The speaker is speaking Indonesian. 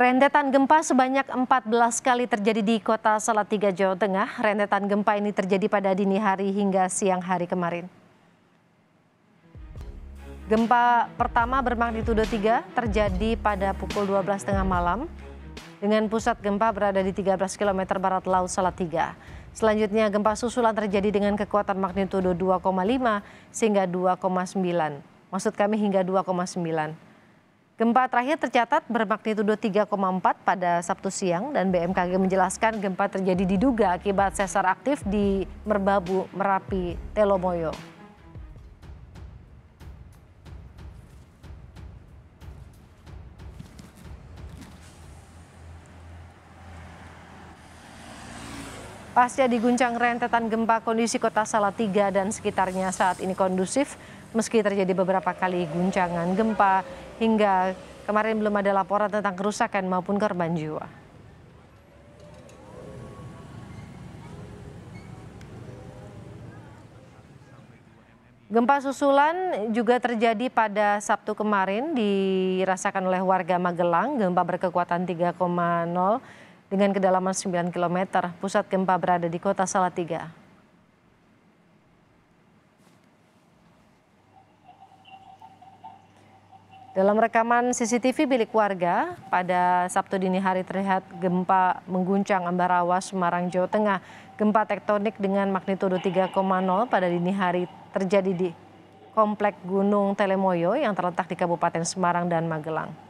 Rentetan gempa sebanyak 14 kali terjadi di kota Salatiga, Jawa Tengah. Rentetan gempa ini terjadi pada dini hari hingga siang hari kemarin. Gempa pertama bermagnitudo 3 terjadi pada pukul 12.30 malam dengan pusat gempa berada di 13 km barat laut Salatiga. Selanjutnya gempa susulan terjadi dengan kekuatan magnitudo 2,5 sehingga 2,9. Maksud kami hingga 2,9 Gempa terakhir tercatat bermagnitudo 3,4 pada Sabtu siang dan BMKG menjelaskan gempa terjadi diduga akibat sesar aktif di Merbabu, Merapi, Telomoyo. Pasca diguncang rentetan gempa, kondisi kota Salatiga dan sekitarnya saat ini kondusif, meski terjadi beberapa kali guncangan gempa, hingga kemarin belum ada laporan tentang kerusakan maupun korban jiwa. Gempa susulan juga terjadi pada Sabtu kemarin dirasakan oleh warga Magelang. Gempa berkekuatan 3,0 dengan kedalaman 9 km. Pusat gempa berada di kota Salatiga. Dalam rekaman CCTV milik warga, pada Sabtu dini hari terlihat gempa mengguncang Ambarawa, Semarang, Jawa Tengah. Gempa tektonik dengan magnitudo 3,0 pada dini hari terjadi di Komplek Gunung Telemoyo yang terletak di Kabupaten Semarang dan Magelang.